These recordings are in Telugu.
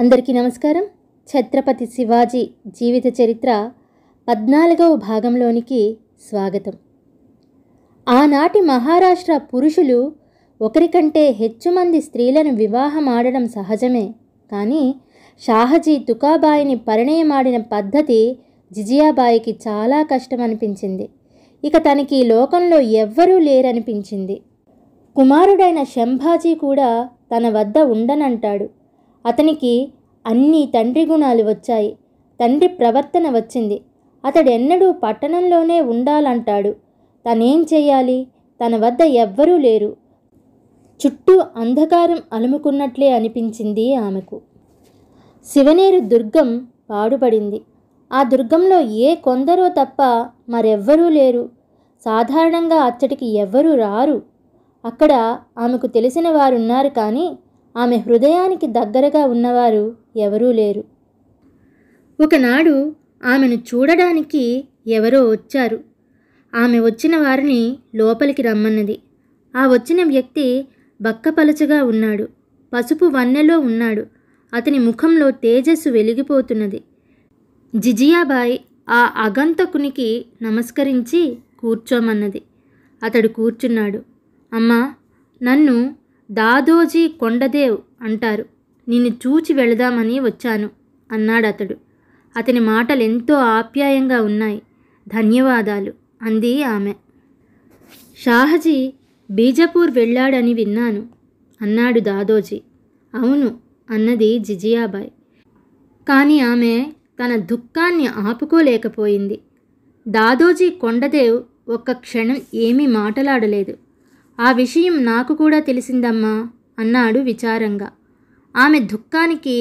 అందరికీ నమస్కారం ఛత్రపతి శివాజీ జీవిత చరిత్ర పద్నాలుగవ భాగంలోనికి స్వాగతం ఆనాటి మహారాష్ట్ర పురుషులు ఒకరికంటే మంది స్త్రీలను వివాహమాడడం సహజమే కానీ షాహజీ తుకాబాయిని పరిణయమాడిన పద్ధతి జిజియాబాయికి చాలా కష్టమనిపించింది ఇక తనకి లోకంలో ఎవ్వరూ లేరనిపించింది కుమారుడైన శంభాజీ కూడా తన వద్ద ఉండనంటాడు అతనికి అన్ని తండ్రి గుణాలు వచ్చాయి తండ్రి ప్రవర్తన వచ్చింది అతడెన్నడూ పట్టణంలోనే ఉండాలంటాడు తనేం చేయాలి తన వద్ద ఎవ్వరూ లేరు చుట్టూ అంధకారం అలుముకున్నట్లే అనిపించింది ఆమెకు శివనేరు దుర్గం పాడుపడింది ఆ దుర్గంలో ఏ కొందరో తప్ప మరెవ్వరూ లేరు సాధారణంగా అచ్చటికి ఎవ్వరూ రారు అక్కడ ఆమెకు తెలిసిన వారున్నారు కానీ ఆమె హృదయానికి దగ్గరగా ఉన్నవారు ఎవరూ లేరు ఒకనాడు ఆమెను చూడడానికి ఎవరో వచ్చారు ఆమె వచ్చిన వారిని లోపలికి రమ్మన్నది ఆ వచ్చిన వ్యక్తి బక్కపలచగా ఉన్నాడు పసుపు వన్నెలో ఉన్నాడు అతని ముఖంలో తేజస్సు వెలిగిపోతున్నది జిజియాబాయ్ ఆ అగంతకునికి నమస్కరించి కూర్చోమన్నది అతడు కూర్చున్నాడు అమ్మా నన్ను దాదోజీ కొండదేవ్ అంటారు నిన్ను చూచి వెళదామని వచ్చాను అన్నాడు అతడు అతని మాటలు ఎంతో ఆప్యాయంగా ఉన్నాయి ధన్యవాదాలు అంది ఆమె షాహజీ బీజపూర్ వెళ్ళాడని విన్నాను అన్నాడు దాదోజీ అవును అన్నది జిజియాబాయ్ కానీ ఆమె తన దుఃఖాన్ని ఆపుకోలేకపోయింది దాదోజీ కొండదేవ్ ఒక్క క్షణం ఏమీ మాటలాడలేదు ఆ విషయం నాకు కూడా తెలిసిందమ్మా అన్నాడు విచారంగా ఆమె దుఃఖానికి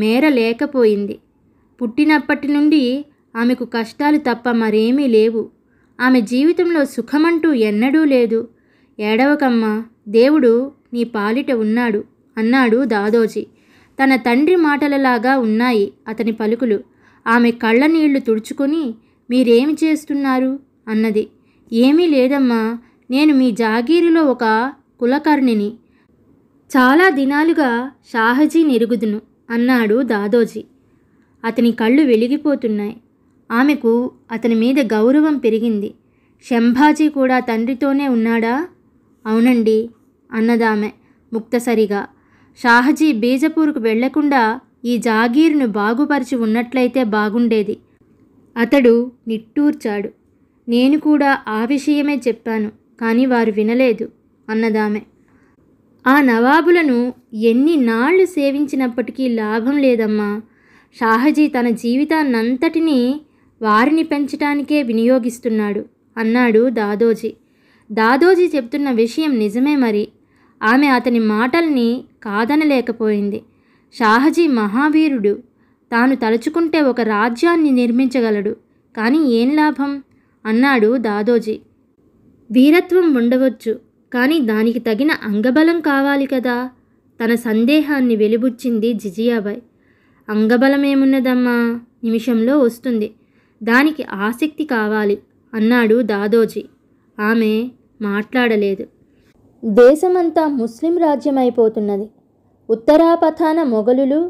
మేర లేకపోయింది పుట్టినప్పటి నుండి ఆమెకు కష్టాలు తప్ప మరేమీ లేవు ఆమె జీవితంలో సుఖమంటూ ఎన్నడూ లేదు ఏడవకమ్మా దేవుడు నీ పాలిట ఉన్నాడు అన్నాడు దాదోజీ తన తండ్రి మాటలలాగా ఉన్నాయి అతని పలుకులు ఆమె కళ్ళ నీళ్లు తుడుచుకొని మీరేమి చేస్తున్నారు అన్నది ఏమీ లేదమ్మా నేను మీ జాగీరులో ఒక కులకర్ణిని చాలా దినాలుగా షాహజీ నిరుగుదును అన్నాడు దాదోజీ అతని కళ్ళు వెలిగిపోతున్నాయి ఆమెకు అతని మీద గౌరవం పెరిగింది శంభాజీ కూడా తండ్రితోనే ఉన్నాడా అవునండి అన్నదామె ముక్తసరిగా షాహజీ బీజపూర్కు వెళ్లకుండా ఈ జాగీర్ను బాగుపరిచి ఉన్నట్లయితే బాగుండేది అతడు నిట్టూర్చాడు నేను కూడా ఆ విషయమే చెప్పాను కానీ వారు వినలేదు అన్నదామె ఆ నవాబులను ఎన్ని నాళ్లు సేవించినప్పటికీ లాభం లేదమ్మా షాహజీ తన జీవితాన్నంతటినీ వారిని పెంచటానికే వినియోగిస్తున్నాడు అన్నాడు దాదోజీ దాదోజీ చెప్తున్న విషయం నిజమే మరి ఆమె అతని మాటల్ని కాదనలేకపోయింది షాహజీ మహావీరుడు తాను తలుచుకుంటే ఒక రాజ్యాన్ని నిర్మించగలడు కానీ ఏం లాభం అన్నాడు దాదోజీ వీరత్వం ఉండవచ్చు కానీ దానికి తగిన అంగబలం కావాలి కదా తన సందేహాన్ని వెలిబుచ్చింది జిజియాబాయ్ అంగబలమేమున్నదమ్మా నిమిషంలో వస్తుంది దానికి ఆసక్తి కావాలి అన్నాడు దాదోజీ ఆమె మాట్లాడలేదు దేశమంతా ముస్లిం రాజ్యమైపోతున్నది ఉత్తరాపథాన మొఘలులు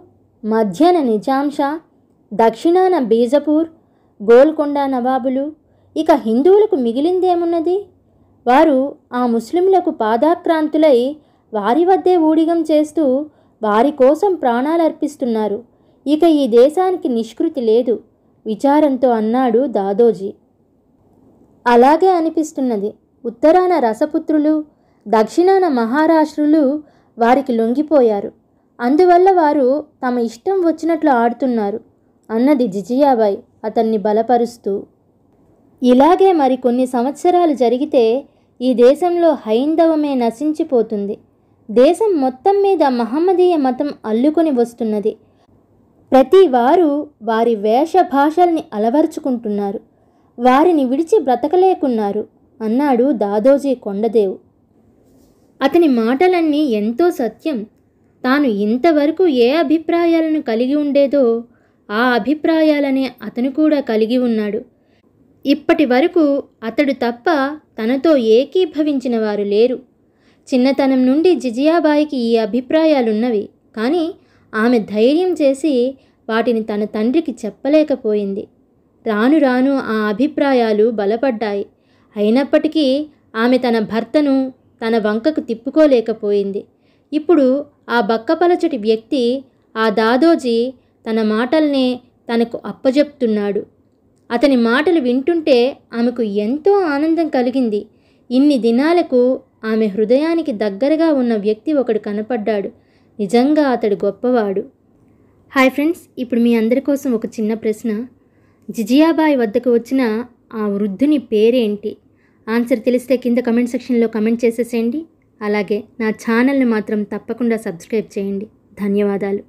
మధ్యన నిజాంషా దక్షిణాన బీజపూర్ గోల్కొండ నవాబులు ఇక హిందువులకు మిగిలిందేమున్నది వారు ఆ ముస్లింలకు పాదాక్రాంతులై వారి వద్దే ఊడిగం చేస్తూ వారి కోసం ప్రాణాలర్పిస్తున్నారు ఇక ఈ దేశానికి నిష్కృతి లేదు విచారంతో అన్నాడు దాదోజీ అలాగే అనిపిస్తున్నది ఉత్తరాన రసపుత్రులు దక్షిణాన మహారాష్ట్రులు వారికి లొంగిపోయారు అందువల్ల వారు తమ ఇష్టం వచ్చినట్లు ఆడుతున్నారు అన్నది జిజియాబాయ్ అతన్ని బలపరుస్తూ ఇలాగే మరికొన్ని సంవత్సరాలు జరిగితే ఈ దేశంలో హైందవమే నశించిపోతుంది దేశం మొత్తం మీద మహమ్మదీయ మతం అల్లుకొని వస్తున్నది ప్రతి వారు వారి వేష భాషల్ని అలవర్చుకుంటున్నారు వారిని విడిచి బ్రతకలేకున్నారు అన్నాడు దాదోజీ కొండదేవు అతని మాటలన్నీ ఎంతో సత్యం తాను ఇంతవరకు ఏ అభిప్రాయాలను కలిగి ఉండేదో ఆ అభిప్రాయాలనే అతను కూడా కలిగి ఉన్నాడు ఇప్పటి వరకు అతడు తప్ప తనతో ఏకీభవించిన వారు లేరు చిన్నతనం నుండి జిజియాబాయికి ఈ అభిప్రాయాలున్నవి కానీ ఆమె ధైర్యం చేసి వాటిని తన తండ్రికి చెప్పలేకపోయింది రాను రాను ఆ అభిప్రాయాలు బలపడ్డాయి అయినప్పటికీ ఆమె తన భర్తను తన వంకకు తిప్పుకోలేకపోయింది ఇప్పుడు ఆ బక్కపలచటి వ్యక్తి ఆ దాదోజీ తన మాటల్నే తనకు అప్పజెప్తున్నాడు అతని మాటలు వింటుంటే ఆమెకు ఎంతో ఆనందం కలిగింది ఇన్ని దినాలకు ఆమె హృదయానికి దగ్గరగా ఉన్న వ్యక్తి ఒకడు కనపడ్డాడు నిజంగా అతడు గొప్పవాడు హాయ్ ఫ్రెండ్స్ ఇప్పుడు మీ అందరి కోసం ఒక చిన్న ప్రశ్న జిజియాబాయ్ వద్దకు వచ్చిన ఆ వృద్ధుని పేరేంటి ఆన్సర్ తెలిస్తే కింద కమెంట్ సెక్షన్లో కమెంట్ చేసేసేయండి అలాగే నా ఛానల్ని మాత్రం తప్పకుండా సబ్స్క్రైబ్ చేయండి ధన్యవాదాలు